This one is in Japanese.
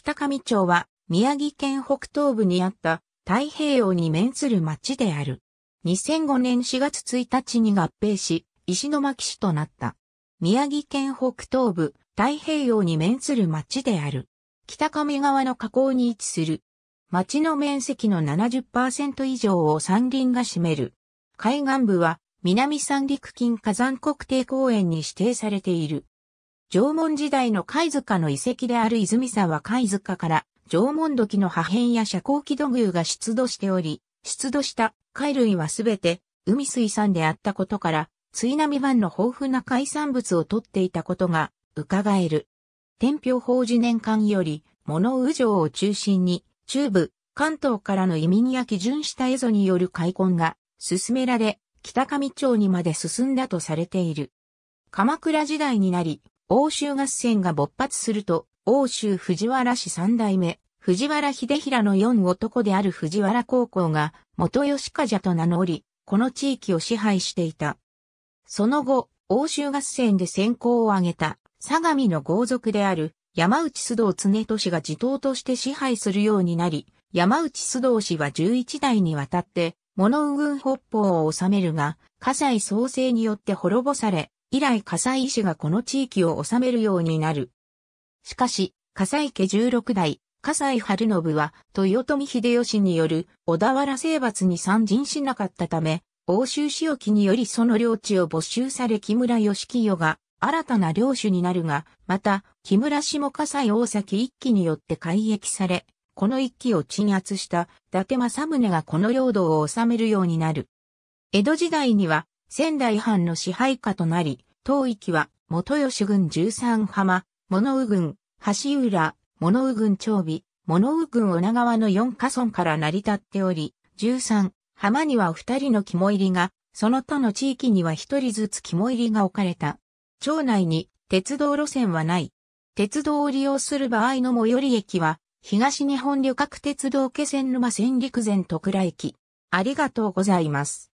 北上町は宮城県北東部にあった太平洋に面する町である。2005年4月1日に合併し、石巻市となった。宮城県北東部太平洋に面する町である。北上川の河口に位置する。町の面積の70%以上を山林が占める。海岸部は南三陸近火山国定公園に指定されている。縄文時代の貝塚の遺跡である泉沢貝塚から縄文土器の破片や遮光器土偶が出土しており、出土した貝類はすべて海水産であったことから、津波湾の豊富な海産物を取っていたことが伺える。天平法事年間より、物宇城を中心に、中部、関東からの移民や基準した蝦夷による開墾が進められ、北上町にまで進んだとされている。鎌倉時代になり、欧州合戦が勃発すると、欧州藤原氏三代目、藤原秀平の四男である藤原高校が、元吉家と名乗り、この地域を支配していた。その後、欧州合戦で先行を挙げた、相模の豪族である、山内須藤常俊が地頭として支配するようになり、山内須藤氏は11代にわたって、物雲軍北方を治めるが、火災創生によって滅ぼされ、以来西医師がこの地域を治めるようになる。しかし、葛西家16代、葛西春信は、豊臣秀吉による小田原征伐に参陣しなかったため、欧州仕置きによりその領地を没収され木村義清が新たな領主になるが、また、木村下葛西大崎一揆によって改易され、この一揆を鎮圧した伊達政宗がこの領土を治めるようになる。江戸時代には仙台藩の支配下となり、当域は、元吉郡十三浜、物羽郡、橋浦、物羽郡長尾、物羽郡女川の四河村から成り立っており、十三浜には二人の肝入りが、その他の地域には一人ずつ肝入りが置かれた。町内に鉄道路線はない。鉄道を利用する場合の最寄り駅は、東日本旅客鉄道気仙沼線陸前徳倉駅。ありがとうございます。